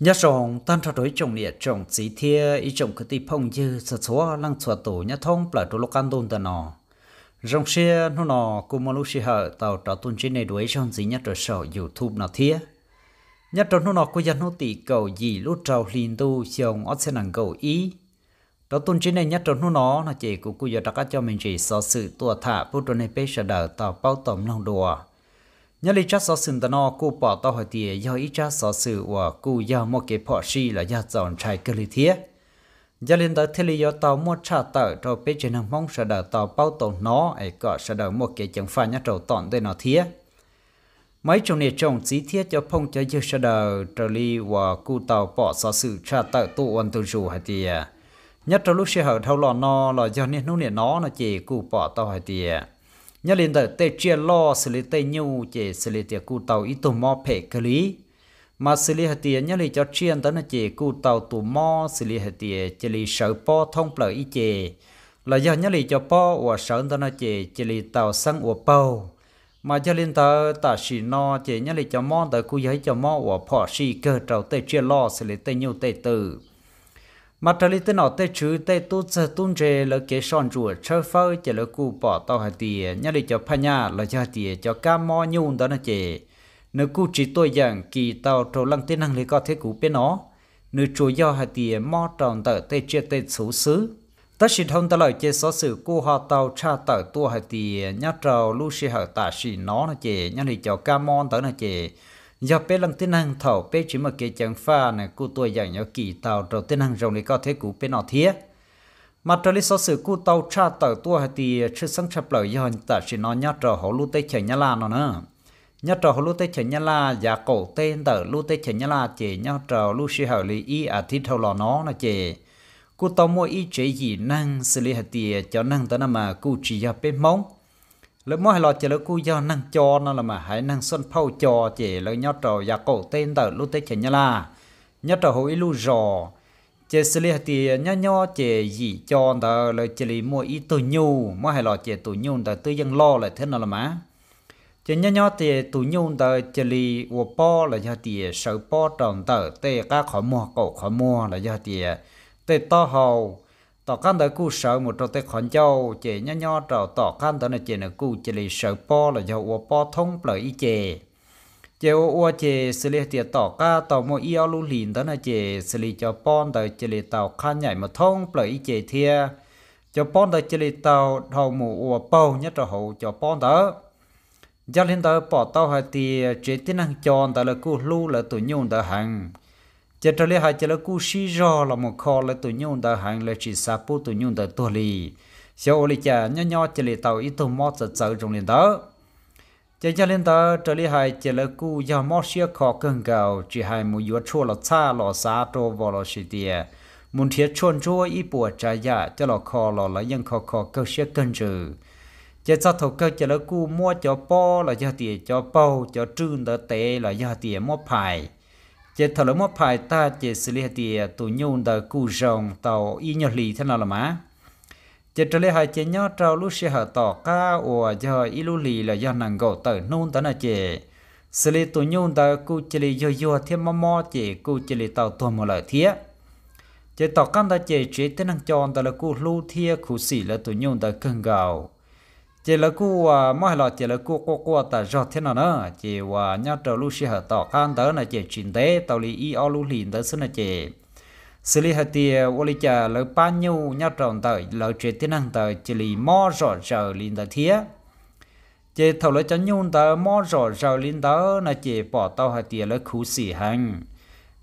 nhớ rằng tan trò đối chồng địa chồng chỉ thiê ý chồng cứ tì phong dư sợ số lăng chúa tổ nhớ thông bởi đồ lô can đồn tờ nọ rong xe nó nọ cô mà lúc xe tàu trò tuân trên này đuổi trong gì nhất rồi sở youtube nọ thiê nhớ trò nó nọ cô dân nó tỷ cầu gì lúc trào liền tu chồng ở xe nàng cầu ý đó tuân trên này nhất trò nó nó là chỉ của cô giờ đã cho mình chỉ so sự tua thả bút trò này bây giờ đỡ tàu bao tổng lòng đùa nhớ lý cha sở sự tao nó cô bỏ tao hỏi tiề do ý cha sở sự và cô do một cái bỏ xì là do dọn trái cơ lý thiết gia liên tới thế lý do tàu mua cha tờ cho bé trên hàng mong sẽ đỡ tàu bao tàu nó ấy có sẽ đỡ một cái chẳng phải nhá trầu tọn để nó thiết mấy chồng này chồng chỉ thiết cho phong cho dư sẽ đỡ trở lý và cụ tàu bỏ sở sự cha tờ tụ ôn tụ chủ hay tiề, nhất trong lúc xe hở thâu lò nó là do nên nô nè nó nó chỉ cụ bỏ tàu hay tiề nhớ lên tới tê chia lo xử lý tê nhu chỉ xử lý tiệt cụ tàu ít tù mò phê cơ lý mà xử lý hạt tiền nhớ lên cho chiên tới nó chỉ cụ tàu tù mò xử lý hạt tiền chỉ lý sợ po thông bờ ý chế là do nhớ lên cho po và sợ tới nó chế chỉ lý tàu sang và bao mà cho lên tờ ta xì no chỉ nhớ lên cho mò tới cụ giấy cho mò và phò xì cơ trâu tê chia lo xử lý tê nhu tê tử mà trở lại tên nó tới chứ tới tu sơ tuôn chế là kế son chủ chơ phơ chỉ là cụ bỏ tàu hạt tìa nhà để cho pha nhà là cho tìa cho cá mò nhung đó là chè nếu cụ chỉ tôi dạng kỳ tàu trâu lăng tiên năng lý có thể cụ bên nó nếu chủ do hạt tìa mò tròn tờ tới chia tới số xứ tất chỉ thông ta lời chê xó sự cụ họ tàu cha tờ tua hạt tìa nhá trâu lưu sĩ hợp tả sĩ nó là chè nhá để cho cá mò đó là chè giờ bé lần tiên hàng thầu bé chỉ mà cái chẳng pha này cụ tôi dạy nhau kỳ tàu rồi tiên hàng rồng này có thể cụ bé nọ thế mà trở lý sau sự cụ tàu cha tàu tua hay thì chưa sẵn chập lời do ta chỉ nói nhát trò họ lưu tây chảy nhá là nó nữa nhát trò họ lưu tây chảy nhá là giả cổ tên tờ lưu tây chảy nhá là chỉ nhát trò lưu sư hậu lý y à thi thâu lò nó là chỉ cụ tàu mua y chế gì năng xử lý hay thì cho năng tới nằm mà cụ chỉ cho bé mong lỡ mỗi lọ chỉ lỡ cú do năng cho nó là mà hãy năng xuân phâu cho chỉ lỡ nhớ trò và cổ tên tờ lúc tết chỉ nhớ là nhớ trò hồi lu rò chỉ xử thì nhớ nhớ chỉ gì cho tờ lỡ chỉ lý mua ít tù nhu mỗi hai lọ chỉ tờ tư dân lo lại thế nào là má chỉ nhớ nhớ thì tù nhu tờ chỉ lý của po là do thì sợ po tròn tờ tê các khó mua cổ khó mua là do thì tê to hầu tỏ can tới cú sợ một trong tới khẩn châu chè nhá nhó trò tỏ can tới là chè là cú chè lì sợ po là dầu ua po thông bởi y chè chè ua ua xử lý tiệt tỏ ca tỏ mô yêu lưu lìn tới là chè xử lý cho pon tới chè lì tạo can nhảy một thông bởi y chè thia cho pon tới chè lì tạo đầu mù ua po nhất trò hậu cho pon tới giao liên tới bỏ tàu hai tiệt chế tính năng chọn tới là cú lưu là tụi nhung tới hàng chỉ cho lấy hai chỉ là cú xí rò là một kho là tụi nhung đã hành là chỉ sa bút tụi nhung đã tua lì sau lì chả nhỏ nhỏ chỉ là tàu ít thùng mót sợ sợ trong liền đó chỉ cho liền đó cho lấy hai chỉ là cú giờ mót xí kho cần cầu chỉ hai một yếu chua là xa là xa trô vào là xí tiề muốn thiết chôn chua ít bùa trả giá cho là kho là là ยัง kho kho kho cơ xí cần trừ chỉ cho thầu cơ chỉ là cú mua cho bò là do tiền cho bao cho trương đỡ tệ là do tiền mua phải chế thảo lắm một phải ta chế xử lý thì tụ nhung đời cụ rồng tàu y nhật lì thế nào là má chế trở lại hai chế nhớ trao lúc xe hở tỏ ca ủa giờ y lú lì là do nàng gỗ tờ nôn tớ là chế xử lý tụ nhung đời cụ chế lì do do thêm mò mò chế cụ chế lì tàu tuần một lời thiết chế tỏ căn ta chế chế thế năng chọn tờ là cụ lưu thiết cụ sĩ là tụ nhung đời cưng gạo chỉ à, là cô cú mỗi là chỉ là cô cô cô ta rõ thế nào nữa chỉ và nhớ trâu lúc xí hợp tỏ can tới là chỉ chuyển tế tàu lý y o lúc liền tới xin là chỉ xử lý hợp tiền à, vô lý trả lời ba nhiêu nhớ trâu tới lời chuyện thế năng tới chỉ lý mò rõ rõ liền tới thế chỉ thầu lời cho nhung tới mò rõ rõ liền tới là chỉ bỏ tàu hợp tiền lời khú sĩ hành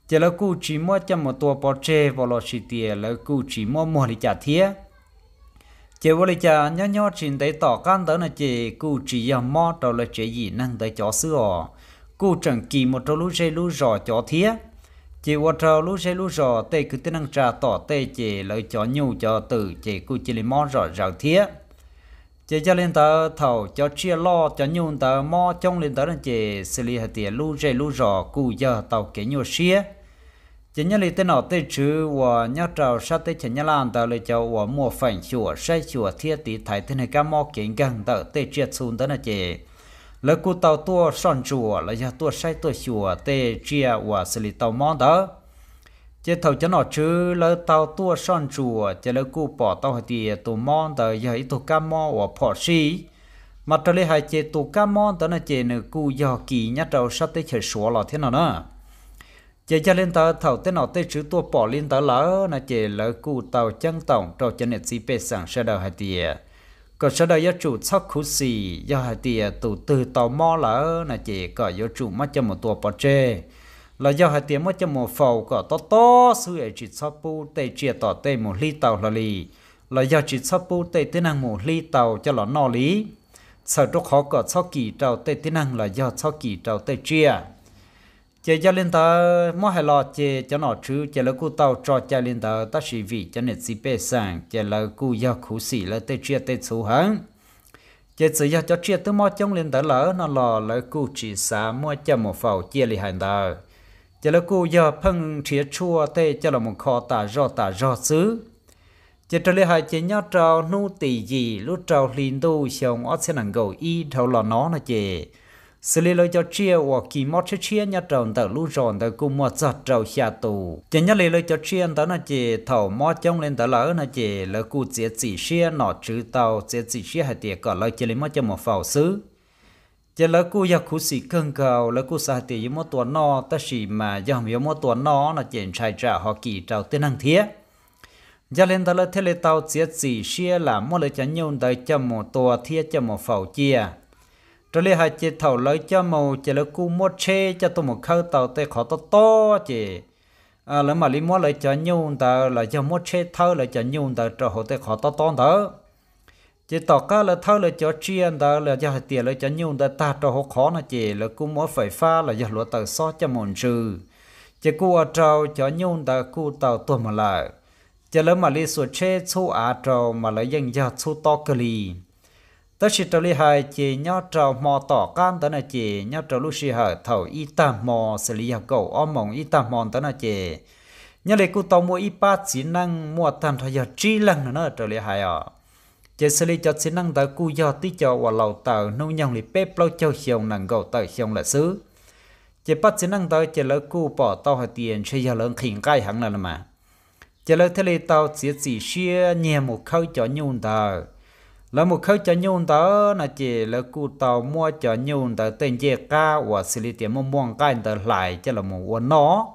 chỉ là cô chỉ mua cho một tua bỏ chê vào lo xí tiền lời cú chỉ mua mua lý trả thế chỉ vô lý cha nhớ nhớ chuyện đấy tỏ can tới là chỉ cụ chỉ giờ mò đó là chỉ gì năng tới chó sữa cụ chẳng kỳ một trâu lú dây lú rò chó thía chỉ vô trâu lú dây lú rò tê cứ tên năng trà tỏ tê chỉ lợi chó nhu cho tử chỉ cụ chỉ lấy mò rò rào thía chỉ cho lên tờ thầu cho chia lo cho nhu tờ mò trong lên tờ là chỉ xử lý hạt tiền lú dây lú rò cụ giờ tàu kế nhu xía chỉ nhớ lấy tên nó tên chữ và nhớ trào sát tên chỉ nhớ làm tờ lấy cháu và mua phảnh chùa say chùa thiết tí thái tên này cá mò kiến gần tờ tên triệt xuống tên là chị lấy cụ tàu tua son chùa lấy giá tua say tua chùa tên chia và xử lý tàu món đó chỉ thầu cho nó chứ lấy tàu tua son chùa chỉ lấy cụ bỏ tàu thì tụ món tờ giờ ít tụ cá mò và bỏ xí mà trở lấy hai chị tụ cá món tờ là chị nữ cụ dò kỳ nhớ trào sát tên chỉ số là thế nào nữa chị cho lên tàu thầu tên nó tên chữ tua bỏ lên tàu lỡ là chị lỡ cụ tàu chân tổng trâu chân nhật gì bê sẵn sẽ đầu hai tìa còn đầu đó chủ sóc khu xì do hai tìa tụ từ tàu mò lỡ là chị có do chủ mất cho một tua bỏ chê là do hai tìa mất cho một phầu có to to sư ấy chỉ sóc bu tê chia tỏ tê một ly tàu là lì là do chỉ sóc bu tê tên năng một ly tàu cho nó nò lý sợ trúc khó có sóc kỳ tàu tê tên năng là do sóc kỳ tàu tê chia chế cho linh ta mua hai lọ chế cho nó chứ chế là cụ tàu cho cha linh ta ta sĩ vị cho nên chỉ bê sang chế là cụ gia khú sĩ là tê chia tê số hẳn chế sử gia cho chia tới mua trong linh ta lỡ nó lò là cụ chỉ xả mua cho một phẩu chia li hành ta chế là cụ gia phân chia chua tê cho là một kho tà rò tà rò xứ chế trở lại hai chế nhau trào nu tỷ gì lúc trào liền tu xong ót sẽ nặng gầu y thâu lò nó là chế sự lý lời cho chia và kỳ mót cho chia nhà tròn tờ lũ ròn tờ cùng một giọt trầu xà tù chỉ nhà lý lời cho chia tờ là chỉ thầu mót trong lên tờ lỡ nó chỉ là cụ chia chỉ chia nọ chữ tàu chia chỉ chia hay tiệt còn lời chỉ lấy mót cho một phào xứ chỉ là cụ giờ cụ sĩ cân cầu lỡ cụ sa tiệt với mót tuần nọ ta chỉ mà giờ với mót tuần nọ là chỉ trai trả họ kỳ trầu tiền năng thiết giờ lên tờ lỡ thế lệ tàu chia chỉ chia là mót lời cho nhau tờ cho một tua thiết cho một phào chia trở lại hai chế thầu lấy cho màu chế lấy cú mua chê cho tôi một khâu tàu tê khó to to chế à lấy mà lấy mua lấy cho nhau ta lấy cho mua chê thâu lấy cho nhau ta cho họ tê khó to to đó chế tàu cá lấy thâu lấy cho chiên đó lấy cho tiền lấy cho nhung đó ta cho họ khó nó chế lấy cũng mỗi phải pha lấy cho lúa tàu xót cho mòn trừ chế cô ở trâu cho nhung đó cô tàu tuần mà lại chế lấy mà lấy số chế số à trâu mà lấy dân cho số to cái gì tất chỉ trở li hai chỉ nhau trở mò tỏ can tới là chỉ nhau trở lu sự hở thầu y ta mò xử lý hậu cầu om mong y ta mòn tới là chỉ nhau lấy cụ tàu mua y ba chỉ năng mua tan thời giờ chi lần nữa trở li hai à chỉ xử lý cho chỉ năng tới cụ do tí cho và lâu tàu nông nhong li bếp lâu cho hiong năng gầu tới hiong là xứ chỉ bắt chỉ năng tới chỉ lấy cụ bỏ tàu hai tiền chơi giờ lớn khỉnh gai hẳn là mà chỉ lấy thế li tàu chỉ chỉ xia nhẹ một khâu cho nhung tàu là một khâu cho nhung tớ là chỉ là cụ tàu mua cho nhung tớ tên chè ca và xử lý tiền mua mua cái tớ lại cho là một uốn nó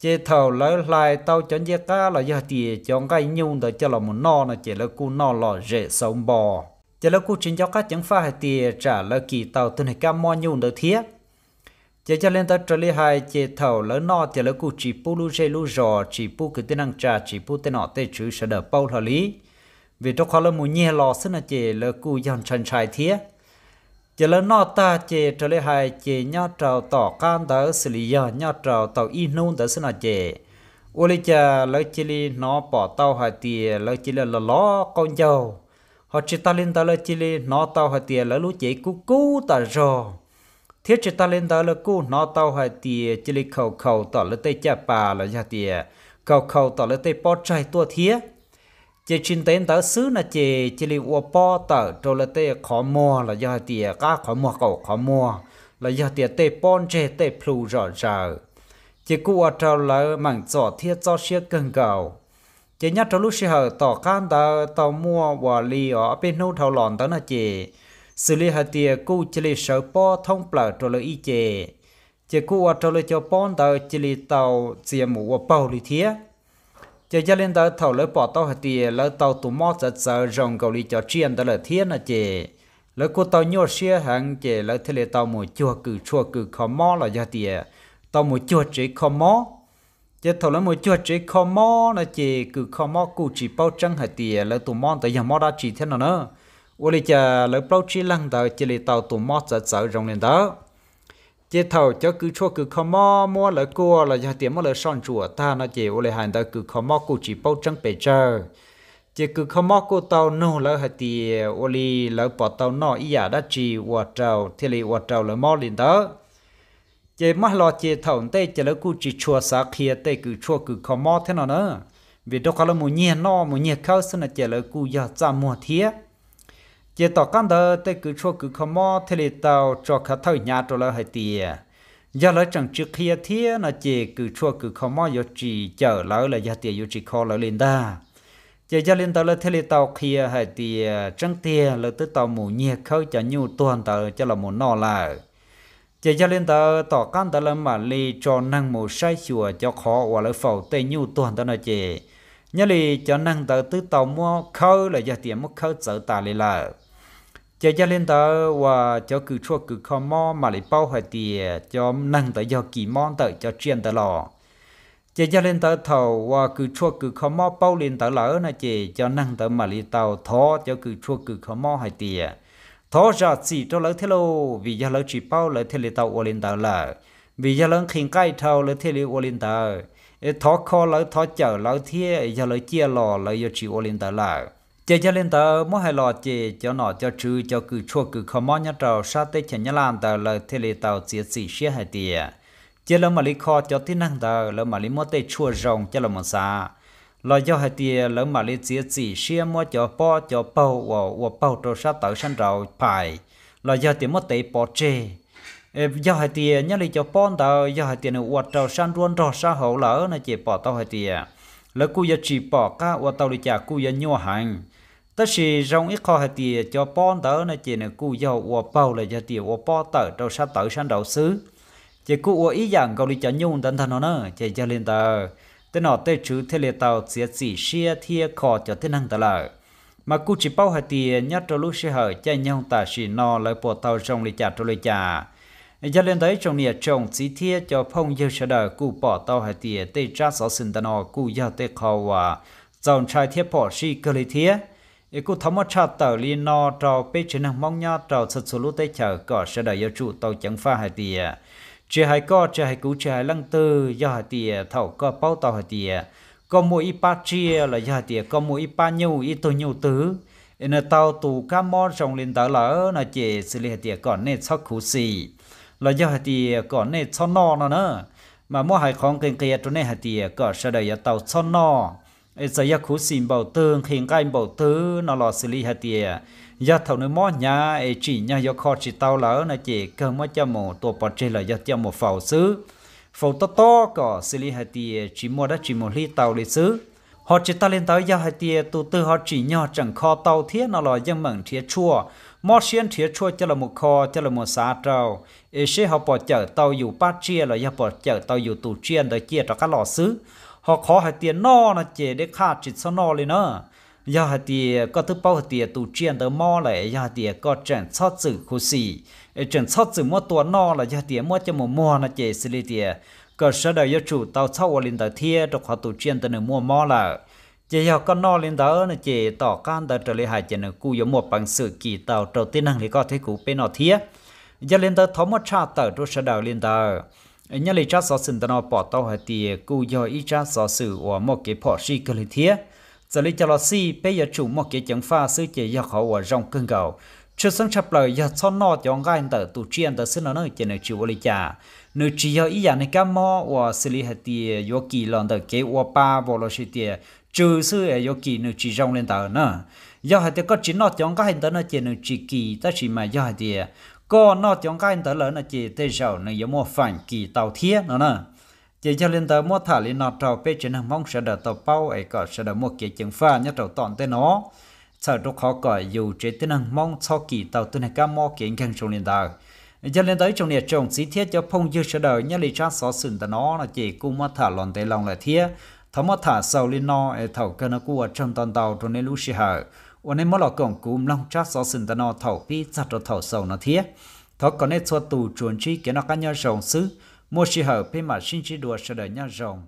chế thầu lấy lại tàu cho chè ca là do tiền chọn cái nhung tớ cho là một nó là chỉ là cụ nó là dễ sống bò chỉ là cụ chính cho các chẳng phải tiền trả là kỳ tàu tên ca mua nhung tớ thiết chế cho lên tới trở lại hai chế thầu lỡ no chế là cụ chỉ pu lu dây lu rò chỉ pu cái tên năng trà chỉ pu tên nọ tên chữ sẽ đỡ bao hợp lý vì trong khó là mù nhẹ lò xin là chè là cụ dàn trần trải thiế chè là nọ ta chè trở lại hai chè nhá trào tỏ can tớ xử lý giờ nhá trào tỏ y nôn tớ xin là chè ô lê chà lỡ chê lì nó bỏ tàu hai tìa lỡ chê lì lò con dầu họ chê ta lên tàu lỡ chê lì nó tàu hai tìa lỡ lũ chê cú cú tà rò thiết chê ta lên tàu lỡ cú nó tàu hai tìa chê lì khẩu khẩu tỏ lỡ tê chà bà lỡ nhà tìa khẩu khẩu tỏ lỡ tê bó trái tua thiết chỉ chuyên tên tớ xứ là chỉ chỉ li u po tớ trâu là tê khó mua là do tìa cá khó mua cầu khó mua là do tìa tê pon chê tê plu rõ rờ chỉ cụ ở trâu là mảng giỏ thiết cho xia cần cầu chỉ nhắc trong lúc xia hở tỏ can tờ tàu mua và li ở bên nô thảo lòn tớ là chỉ xử lý hạt tìa cụ chỉ li sợ po thông bờ trâu là y chê chỉ cụ ở trâu là cho pon tớ chỉ li tàu diêm mũ ở bao li thiết giờ gia lên tới thầu lấy bỏ tàu hạt tiền lấy tàu tụ mót sợ sợ rồng cầu lì cho chiên tới lỡ thiên là chị lấy cô tàu nhô xe hàng chị lấy thế lệ tàu mùa chua cử chua cử khó mò là gia tiền tàu mùa chua chỉ khó mò giờ thầu lấy mùa chua chỉ khó mò là chị cử khó mò cụ chỉ bao trăng hạt tiền lấy tụ mót tới giờ mót đã chỉ thế nào nữa ủa lì chờ lỡ bao chỉ lăng tàu chị lấy tàu tụ mót sợ sợ rồng lên đó chế thầu cho cứ chua cứ khom mò mua lỡ cua là giờ tiền mua lỡ son chùa ta nó chỉ ô lệ hàng ta cứ khom mò cụ chỉ bao trăng bể chờ chế cứ khom mò cô tàu nô lỡ hai tì ô lì lỡ bỏ tàu nọ ý giả đã chỉ quả trầu thì lì quả trầu lỡ mò liền đó chế mắt lo chế thầu tê chế lỡ cụ chỉ chùa xã kia tê cứ chua cứ khom mò thế nào nữa vì đâu có là một nhiên nó một nhiên khâu xin là chế lỡ cụ giờ ra mua thiết chỉ tỏ căn đó tới cứ cho cứ không mò thế là tàu cho cả thâu nhà cho là hai tiền giờ lấy chẳng trước kia thế là chỉ cứ cho cứ không mò giờ chỉ chờ lỡ là giờ tiền giờ chỉ khó lỡ lên đa giờ giờ lên tàu là thế là tàu kia hai tiền trăng tiền là tới tàu mù nhẹ khâu cho nhiều tuần tàu cho là mù nọ là giờ giờ lên tàu tỏ căn đó là mà li cho năng mù say chùa cho khó hoặc lại phẩu tây nhiều tuần tàu là chỉ nhớ li cho năng tàu tứ tàu mua khâu là giờ tiền mua khâu sợ tà li là จะจะเล่นตัวเจ้าคือชั่วคือขอมอมาลีเป้าหัวเตียจอมนั่งตัวยอกี่มอนตัวจะเชียนตลอดจะจะเล่นตัวเท่าว่าคือชั่วคือขอมอเป้าเล่นตัวเหล่านั่นเจจะนั่งตัวมาลีเต่าท้อจ้าคือชั่วคือขอมอหัวเตียท้อจะสีตัวเล็กเทโลวิญญาณจีเป้าเล็กเท่าต่าอวลินตัวเหล่าวิญญาณขิงไก่เท่าเล็กเท่าอวลินตัวเอท้อคอเล็กท้อเจ้าเล็กเท่าอวิลญาเจี๊ยหล่อเล็กจีอวลินตัวเหล่า chế cho lên tờ mỗi hai lò chế cho nó cho trừ cho cử chua cử khó mò nhá trầu sa tế chén nhá lan tờ là thế lì tàu chia xỉ xia hai tìa chế lỡ mà lý kho cho tí năng tờ lỡ mà lý mò tê chua rồng cho lỡ mà xa lò do hai tìa lỡ mà lý chia xỉ xia mò cho po cho bầu wo wo bao trầu sa tờ san rào phải lò do tìa mò tê po chê do hai tìa nhá lý cho pon tờ do hai tìa nó uạt trầu san ruôn trầu sa hậu lỡ nó chế bỏ tàu hai tìa lỡ cú giờ chỉ bỏ cá uạt tàu lý chả cú giờ nhua hành ta chỉ rong ít kho hạt tiền cho pon tớ này chỉ là cụ giàu ua bao là gia tiền ua po tớ đâu sát tớ sang đầu xứ chỉ cụ ua ý dạng câu đi cho nhung tận thân nó nữa chỉ cho lên tờ tên nọ tê chữ thế lệ tàu xía xỉ xia thia kho cho thế năng tờ lợ mà cụ chỉ bao hạt tiền nhất cho lúc xia hở chạy nhau ta chỉ no lời bộ tàu rong đi trả cho lời trả cho lên tới trong nhà trồng chỉ thia cho phong yêu sẽ đời cụ bỏ tàu hạt tiền tê cha sáu sinh tờ nọ cụ giàu tê kho và dòng trai thiết bỏ xì cơ lý thiết ý cụ thắm cha tàu li no trò bê chân hàng mong nhá trò sật số lũ tây chở cỏ sẽ đợi yêu trụ tàu chẳng pha hai tìa chỉ hai co chỉ hai cú chỉ hai lăng tư do hai tìa thảo có bao tàu hai tìa có mỗi ít ba chia là do hai tìa có mỗi ít ba nhau ít tôi nhau tứ nên tàu tù cá mò trong lên tàu lỡ là chỉ xử lý hai tìa còn nên sót khú xì là do hai tìa còn nên sót no nó nữa mà mua hai con kênh kia chỗ này hai tìa có sẽ đợi yêu tàu sót no giờ xin bảo bảo tư, tư, cái nó xử lý hạt mót จะยาคูสิมเบาเตืองเฮงไกเบาเตือนอลอสิลีฮะเตียยาเท่าเนื้อมอญาไอจีญายคอจิเตาเหล่านะเจเกิมว่าจะหมตัวปอเจละยาเตียหมเฝ้าซื้อเฝ้าโตโตก็สิลีฮะเตียจิมัวดะจิมัวลีเตาเลยซื้อ họ chỉ nhà kho chỉ chỉ chỉ chỉ chỉ tàu lỡ, một một tổ bảo là xứ, to to có xử lý hạt mua đất họ ta lên tới giờ hạt tia tụ tư họ chỉ nhỏ chẳng kho tàu thiết nó là dân mừng thiết chua mót xiên thiết chua cho là một kho cho là một xã trầu, ế sẽ họ bỏ chở tàu dù ba chia là giờ bỏ chở tàu dù tụ chiên để chia cho các lò xứ họ khó hay tiền no là chế để khá chỉ sao no lên nữa giờ hay tiền có thứ bao hay tiền tụ chuyện tới mò lại giờ hay tiền có chuyện sót sự khổ sĩ chuyện sót sự mua tuần no là giờ tiền mua cho một mua là chế xử lý tiền có sợ đời giờ chủ tàu sau lên tới thia trong họ tụ chuyện tới mua mò là chỉ giờ có no lên tới là chỉ tỏ can tới trở lại hai chỉ nó cú giống một bằng sự kỳ tàu đầu tiên năng thì có thể cú bên nó thía giờ lên tới thó một cha tới trong sợ đời lên tới nhớ lý cha sở sinh đó bỏ tàu hay thì cụ do ý cha sở sự của một cái bỏ sĩ cái lý thế giờ lý cha lo si bây giờ chủ một cái chẳng pha sư chế do họ ở rong cơn gạo chưa sáng chập lời giờ cho nó cho ngay tờ tổ chiên tờ sinh nó nơi trên nơi chịu lý cha nơi chỉ do ý dạng này cá mò của xử lý hay thì do kỳ lần tờ kế của ba bộ lo si tiền trừ sư ở e do kỳ nơi chỉ rong lên tờ nữa do hay thì có chỉ nó cho ngay tờ nơi trên nơi chỉ kỳ ta chỉ mà do hay thì có nó chống cái tới lớn là chỉ tê sau này giống một phản kỳ tàu thiết nó nè chỉ cho lên tới mua thả lên nó trâu bê trên hàng mong sẽ đỡ tàu bao ấy có sẽ đỡ một cái chứng pha nhất trâu tọn tới nó sợ lúc họ cởi dù chế tên hàng mong cho kỳ tàu tên này cá mò kiến càng xuống lên tàu cho lên tới trong nhiệt trồng xí thiết cho phong dư sẽ đỡ nhất lý trang xóa sừng tới nó là chỉ cung mua thả lòn tới lòng là thiết thấm mua thả sau lên nó thầu cơ nó cua trong toàn tàu trong nên lúc xì hở วันนี้มื่อเรากงกุมลองจักสอสินตนอเถ่าพี่จัดเราเถ่าสอนเทียทอก่อนในชัวตูจวนชีเกี่ยนกันยาจงซื้อมัวชีเหอพี่มาชินชีดัวเสด็จยาจง